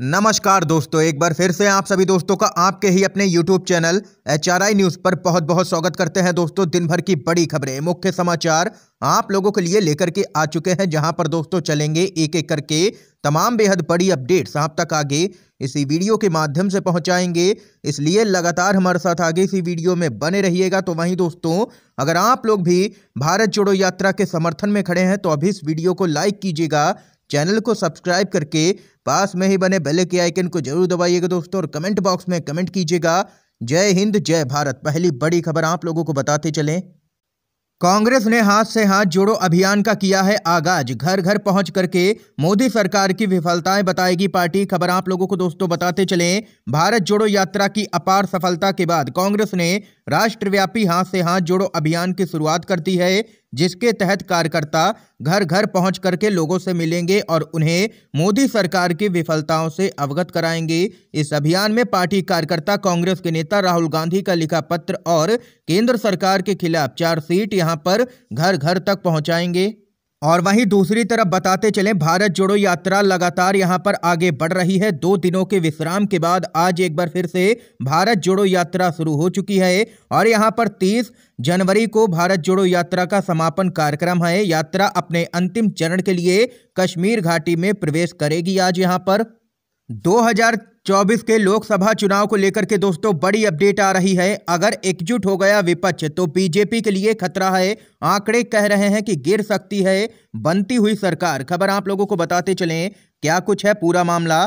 नमस्कार दोस्तों एक बार फिर से आप सभी दोस्तों का आपके ही अपने YouTube channel H R I news पर बहुत बहुत स्वागत करते हैं दोस्तों दिन भर की बड़ी खबरें मुख्य समाचार आप लोगों के लिए लेकर के आ चुके हैं जहां पर दोस्तों चलेंगे एक एक करके तमाम बेहद बड़ी अपडेट्स आप तक आगे इसी वीडियो के माध्यम से पहुंचाएंगे इसलिए लगातार हमारे साथ आगे इसी वीडियो में बने रहिएगा तो वहीं दोस्तों अगर आप लोग भी भारत जोड़ो यात्रा के समर्थन में खड़े हैं तो अभी इस वीडियो को लाइक कीजिएगा चैनल को सब्सक्राइब करके पास में ही बने बेल के आइकन को जरूर दबाइएगा दोस्तों और कमेंट बॉक्स में कमेंट कीजिएगा जय हिंद जय भारत पहली बड़ी खबर आप लोगों को बताते चलें कांग्रेस ने हाथ से हाथ जोड़ो अभियान का किया है आगाज घर घर पहुंच करके मोदी सरकार की विफलताएं बताएगी पार्टी खबर आप लोगों को दोस्तों बताते चलें भारत जोड़ो यात्रा की अपार सफलता के बाद कांग्रेस ने राष्ट्रव्यापी हाथ से हाथ जोड़ो अभियान की शुरुआत कर दी है जिसके तहत कार्यकर्ता घर घर पहुँच करके लोगों से मिलेंगे और उन्हें मोदी सरकार की विफलताओं से अवगत कराएंगे इस अभियान में पार्टी कार्यकर्ता कांग्रेस के नेता राहुल गांधी का लिखा पत्र और केंद्र सरकार के खिलाफ चार्जशीट यहाँ पर घर घर तक पहुँचाएंगे और वहीं दूसरी तरफ बताते चले भारत जोड़ो यात्रा लगातार यहां पर आगे बढ़ रही है दो दिनों के विश्राम के बाद आज एक बार फिर से भारत जोड़ो यात्रा शुरू हो चुकी है और यहां पर 30 जनवरी को भारत जोड़ो यात्रा का समापन कार्यक्रम है यात्रा अपने अंतिम चरण के लिए कश्मीर घाटी में प्रवेश करेगी आज यहाँ पर दो चौबीस के लोकसभा चुनाव को लेकर के दोस्तों बड़ी अपडेट आ रही है अगर एकजुट हो गया विपक्ष तो बीजेपी के लिए खतरा है आंकड़े कह रहे हैं कि गिर सकती है बनती हुई सरकार खबर आप लोगों को बताते चलें क्या कुछ है पूरा मामला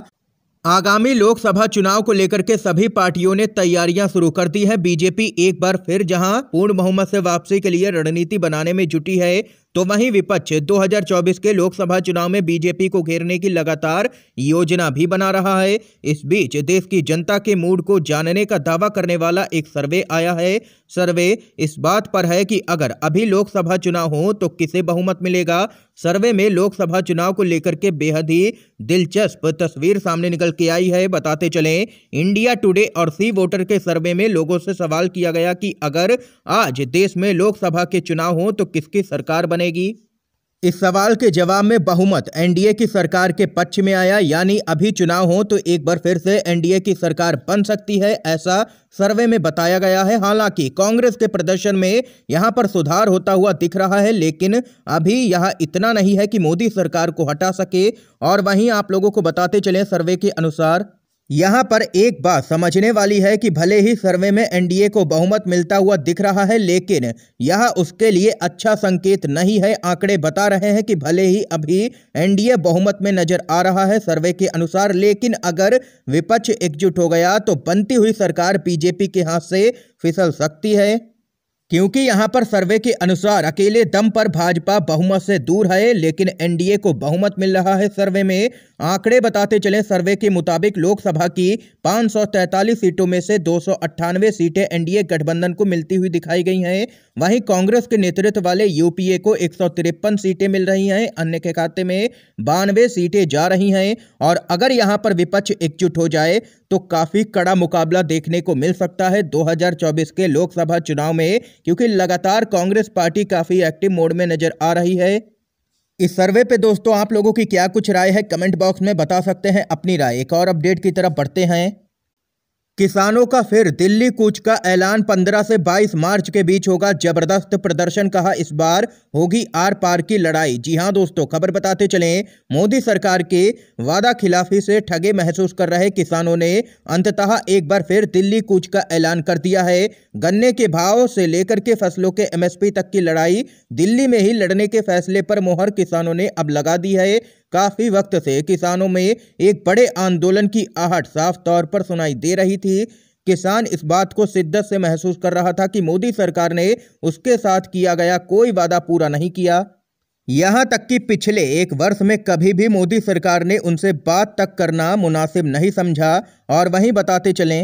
आगामी लोकसभा चुनाव को लेकर के सभी पार्टियों ने तैयारियां शुरू कर दी है बीजेपी एक बार फिर जहां पूर्ण बहुमत से वापसी के लिए रणनीति बनाने में जुटी है तो वहीं विपक्ष 2024 के लोकसभा चुनाव में बीजेपी को घेरने की लगातार योजना भी बना रहा है इस बीच देश की जनता के मूड को जानने का दावा करने वाला एक सर्वे आया है सर्वे इस बात पर है कि अगर अभी लोकसभा चुनाव हो तो किसे बहुमत मिलेगा सर्वे में लोकसभा चुनाव को लेकर के बेहद ही दिलचस्प तस्वीर सामने निकल के आई है बताते चलें इंडिया टुडे और सी वोटर के सर्वे में लोगों से सवाल किया गया कि अगर आज देश में लोकसभा के चुनाव हो तो किसकी सरकार बने बनेगी इस सवाल के जवाब में बहुमत एनडीए की सरकार के पक्ष में आया यानी अभी चुनाव हो तो एक बार फिर से एनडीए की सरकार बन सकती है ऐसा सर्वे में बताया गया है हालांकि कांग्रेस के प्रदर्शन में यहां पर सुधार होता हुआ दिख रहा है लेकिन अभी यह इतना नहीं है कि मोदी सरकार को हटा सके और वहीं आप लोगों को बताते चले सर्वे के अनुसार यहाँ पर एक बात समझने वाली है कि भले ही सर्वे में एनडीए को बहुमत मिलता हुआ दिख रहा है लेकिन यह उसके लिए अच्छा संकेत नहीं है आंकड़े बता रहे हैं कि भले ही अभी एनडीए बहुमत में नजर आ रहा है सर्वे के अनुसार लेकिन अगर विपक्ष एकजुट हो गया तो बनती हुई सरकार बीजेपी के हाथ से फिसल सकती है क्योंकि यहां पर सर्वे के अनुसार अकेले दम पर भाजपा बहुमत से दूर है लेकिन एनडीए को बहुमत मिल रहा है सर्वे में आंकड़े बताते चले सर्वे के मुताबिक लोकसभा की 543 सीटों में से दो सीटें एनडीए गठबंधन को मिलती हुई दिखाई गई हैं वहीं कांग्रेस के नेतृत्व वाले यूपीए को एक सीटें मिल रही हैं अन्य के खाते में बानवे सीटें जा रही हैं और अगर यहां पर विपक्ष एकजुट हो जाए तो काफ़ी कड़ा मुकाबला देखने को मिल सकता है 2024 के लोकसभा चुनाव में क्योंकि लगातार कांग्रेस पार्टी काफ़ी एक्टिव मोड में नज़र आ रही है इस सर्वे पे दोस्तों आप लोगों की क्या कुछ राय है कमेंट बॉक्स में बता सकते हैं अपनी राय एक और अपडेट की तरफ बढ़ते हैं किसानों का फिर दिल्ली कूच का ऐलान 15 से 22 मार्च के बीच होगा जबरदस्त प्रदर्शन कहा इस बार होगी आर पार की लड़ाई जी हां दोस्तों खबर बताते चलें मोदी सरकार के वादा खिलाफी से ठगे महसूस कर रहे किसानों ने अंततः एक बार फिर दिल्ली कूच का ऐलान कर दिया है गन्ने के भाव से लेकर के फसलों के एमएसपी तक की लड़ाई दिल्ली में ही लड़ने के फैसले पर मोहर किसानों ने अब लगा दी है काफी वक्त से किसानों में एक बड़े आंदोलन की आहट साफ तौर पर सुनाई दे रही थी किसान इस बात को शिद्दत से महसूस कर रहा था कि मोदी सरकार ने उसके साथ किया गया कोई वादा पूरा नहीं किया यहाँ तक कि पिछले एक वर्ष में कभी भी मोदी सरकार ने उनसे बात तक करना मुनासिब नहीं समझा और वहीं बताते चलें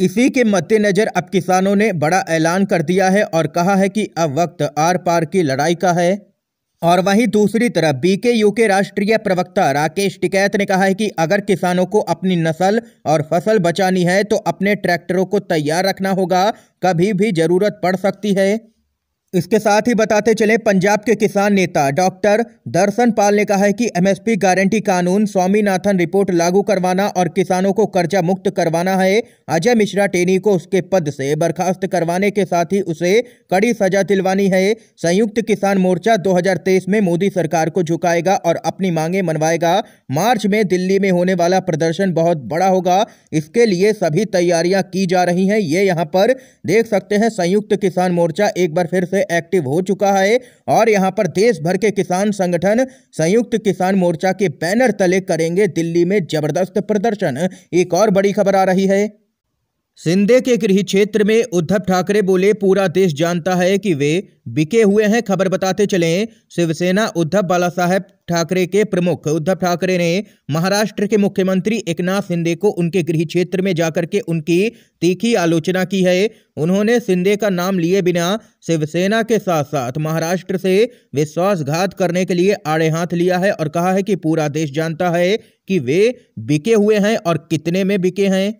इसी के मद्देनज़र अब किसानों ने बड़ा ऐलान कर दिया है और कहा है कि अब वक्त आर पार की लड़ाई का है और वहीं दूसरी तरफ बीकेयू के राष्ट्रीय प्रवक्ता राकेश टिकैत ने कहा है कि अगर किसानों को अपनी नस्ल और फसल बचानी है तो अपने ट्रैक्टरों को तैयार रखना होगा कभी भी जरूरत पड़ सकती है इसके साथ ही बताते चले पंजाब के किसान नेता डॉक्टर दर्शन पाल ने कहा है कि एमएसपी गारंटी कानून स्वामीनाथन रिपोर्ट लागू करवाना और किसानों को कर्जा मुक्त करवाना है अजय मिश्रा टेनी को उसके पद से बर्खास्त करवाने के साथ ही उसे कड़ी सजा दिलवानी है संयुक्त किसान मोर्चा 2023 में मोदी सरकार को झुकाएगा और अपनी मांगे मनवाएगा मार्च में दिल्ली में होने वाला प्रदर्शन बहुत बड़ा होगा इसके लिए सभी तैयारियां की जा रही हैं ये यहाँ पर देख सकते हैं संयुक्त किसान मोर्चा एक बार फिर से में एक्टिव हो चुका है और यहाँ पर देश भर के किसान संगठन संयुक्त किसान मोर्चा के बैनर तले करेंगे दिल्ली में जबरदस्त प्रदर्शन एक और बड़ी खबर आ रही है सिंधे के गृह क्षेत्र में उद्धव ठाकरे बोले पूरा देश जानता है कि वे बिके हुए हैं खबर बताते चलें शिवसेना उद्धव बाला साहेब ठाकरे के प्रमुख उद्धव ठाकरे ने महाराष्ट्र के मुख्यमंत्री एकनाथ शिंदे को उनके गृह क्षेत्र में जाकर के उनकी तीखी आलोचना की है उन्होंने शिंदे का नाम लिए बिना शिवसेना के साथ साथ महाराष्ट्र से विश्वासघात करने के लिए आड़े हाथ लिया है और कहा है कि पूरा देश जानता है कि वे बिके हुए हैं और कितने में बिके हैं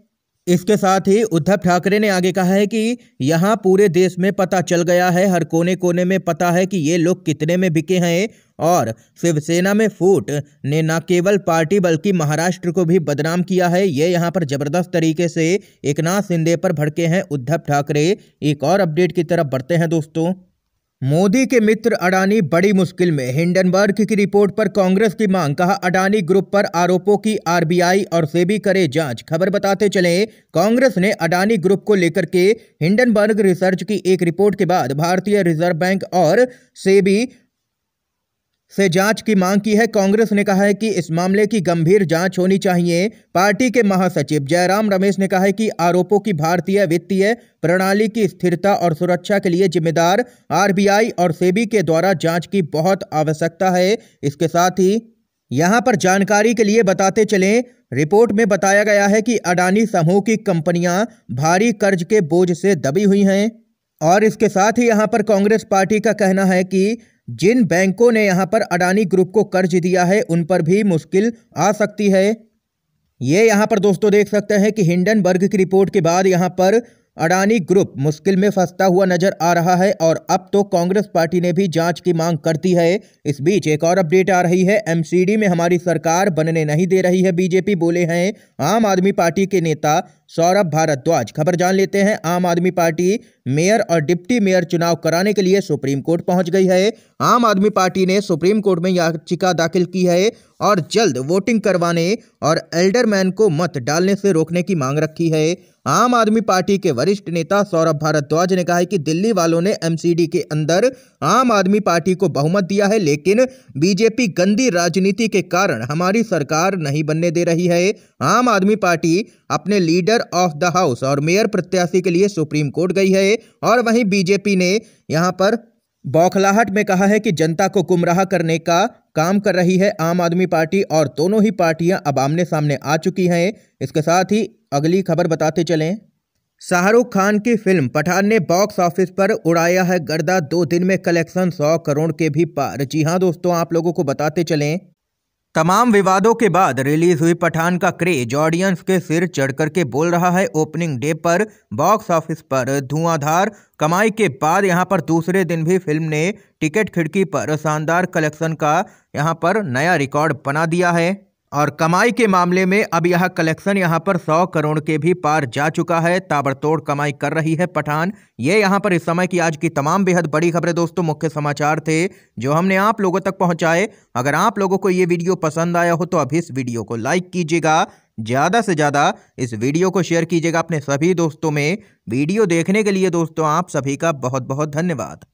इसके साथ ही उद्धव ठाकरे ने आगे कहा है कि यहाँ पूरे देश में पता चल गया है हर कोने कोने में पता है कि ये लोग कितने में बिके हैं और शिवसेना में फूट ने न केवल पार्टी बल्कि महाराष्ट्र को भी बदनाम किया है ये यहाँ पर जबरदस्त तरीके से एक नाथ शिंदे पर भड़के हैं उद्धव ठाकरे एक और अपडेट की तरफ बढ़ते हैं दोस्तों मोदी के मित्र अडानी बड़ी मुश्किल में हिंडनबर्ग की रिपोर्ट पर कांग्रेस की मांग कहा अडानी ग्रुप पर आरोपों की आरबीआई और सेबी करे जांच खबर बताते चले कांग्रेस ने अडानी ग्रुप को लेकर के हिंडनबर्ग रिसर्च की एक रिपोर्ट के बाद भारतीय रिजर्व बैंक और सेबी से जांच की मांग की है कांग्रेस ने कहा है कि इस मामले की गंभीर जांच होनी चाहिए पार्टी के महासचिव जयराम रमेश ने कहा है कि आरोपों की भारतीय वित्तीय प्रणाली की स्थिरता और सुरक्षा के लिए जिम्मेदार आरबीआई और सेबी के द्वारा जांच की बहुत आवश्यकता है इसके साथ ही यहां पर जानकारी के लिए बताते चलें रिपोर्ट में बताया गया है कि अडानी समूह की कंपनियां भारी कर्ज के बोझ से दबी हुई हैं और इसके साथ ही यहां पर कांग्रेस पार्टी का कहना है कि जिन बैंकों ने यहाँ पर अडानी ग्रुप को कर्ज दिया है उन पर भी मुश्किल आ सकती है ये यहां पर दोस्तों देख सकते हैं कि हिंडनबर्ग की रिपोर्ट के बाद यहाँ पर अडानी ग्रुप मुश्किल में फंसता हुआ नजर आ रहा है और अब तो कांग्रेस पार्टी ने भी जांच की मांग कर दी है इस बीच एक और अपडेट आ रही है एमसीडी में हमारी सरकार बनने नहीं दे रही है बीजेपी बोले हैं आम आदमी पार्टी के नेता सौरभ भारद्वाज खबर जान लेते हैं आम आदमी पार्टी मेयर और डिप्टी मेयर चुनाव कराने के लिए सुप्रीम कोर्ट पहुंच गई है आम आदमी पार्टी ने सुप्रीम कोर्ट में याचिका दाखिल की है और जल्द वोटिंग करवाने और एल्डरमैन को मत डालने से रोकने की मांग रखी है आम आदमी पार्टी के वरिष्ठ नेता सौरभ भारद्वाज ने कहा है कि दिल्ली वालों ने एमसीडी के अंदर आम आदमी पार्टी को बहुमत दिया है लेकिन बीजेपी गंदी राजनीति के कारण हमारी सरकार नहीं बनने दे रही है आम आदमी पार्टी अपने leader speaker of the house और मेयर प्रत्याशी के लिए सुप्रीम कोर्ट गई है और वहीं बीजेपी ने यहाँ पर बौखलाहट में कहा है कि जनता को गुमराह करने का काम कर रही है आम आदमी पार्टी और दोनों ही पार्टियां अब आमने सामने आ चुकी हैं इसके साथ ही अगली खबर बताते चलें शाहरुख खान की फिल्म पठान ने बॉक्स ऑफिस पर उड़ाया है गर्दा दो दिन में कलेक्शन सौ करोड़ के भी पार जी हाँ दोस्तों आप लोगों को बताते चलें तमाम विवादों के बाद रिलीज हुई पठान का क्रेज ऑडियंस के सिर चढ़कर के बोल रहा है ओपनिंग डे पर बॉक्स ऑफिस पर धुआंधार कमाई के बाद यहां पर दूसरे दिन भी फिल्म ने टिकट खिड़की पर शानदार कलेक्शन का यहां पर नया रिकॉर्ड बना दिया है और कमाई के मामले में अब यह कलेक्शन यहां पर 100 करोड़ के भी पार जा चुका है ताबड़तोड़ कमाई कर रही है पठान ये यहां पर इस समय की आज की तमाम बेहद बड़ी खबरें दोस्तों मुख्य समाचार थे जो हमने आप लोगों तक पहुंचाए अगर आप लोगों को ये वीडियो पसंद आया हो तो अभी इस वीडियो को लाइक कीजिएगा ज़्यादा से ज़्यादा इस वीडियो को शेयर कीजिएगा अपने सभी दोस्तों में वीडियो देखने के लिए दोस्तों आप सभी का बहुत बहुत धन्यवाद